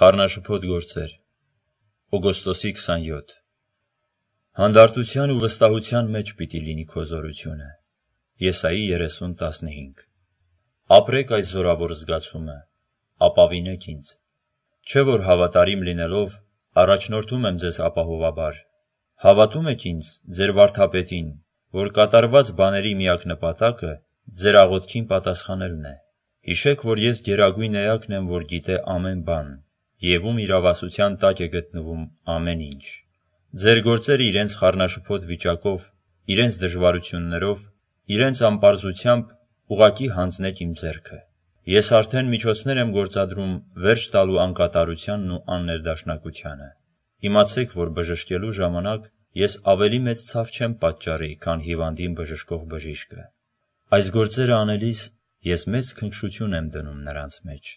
Խառնաշփոթ գործեր օգոստոսի 27 Հանդարտության ու վստահության մեջ պիտի լինի քո զորությունը Եսայի 30:15 Ապրեք այս զորավոր զգացումը ապավինեք ինձ չէ որ հավատարիմ լինելով առաջնորդում եմ ձեզ ապահովաբար հավատում եք ինձ ձեր վարդապետին որ կատարված բաների միակ նպատակը ձեր աղոթքին պատասխանելն է հիշեք որ ես գերագույն էակն եմ որ գիտե ամեն բան եւ ում իրավասության տակ է գտնվում ամեն ինչ։ Ձեր գործերը իրենց խառնաշփոթ վիճակով, իրենց դժվարություններով, իրենց անպարզությամբ ուղակի հանձնեք իմ ձեռքը։ Ես արդեն միջոցներ եմ գործադրում վերջ տալու անկատարությանն ու աններդաշնակությանը։ Իմացեք, որ բժշկելու ժամանակ ես ավելի մեծ ցավ չեմ պատճառի, քան հիվանդին բժշկող բժիշկը։ Այս գործերը անելիս ես մեծ քնքշություն եմ դնում նրանց մեջ։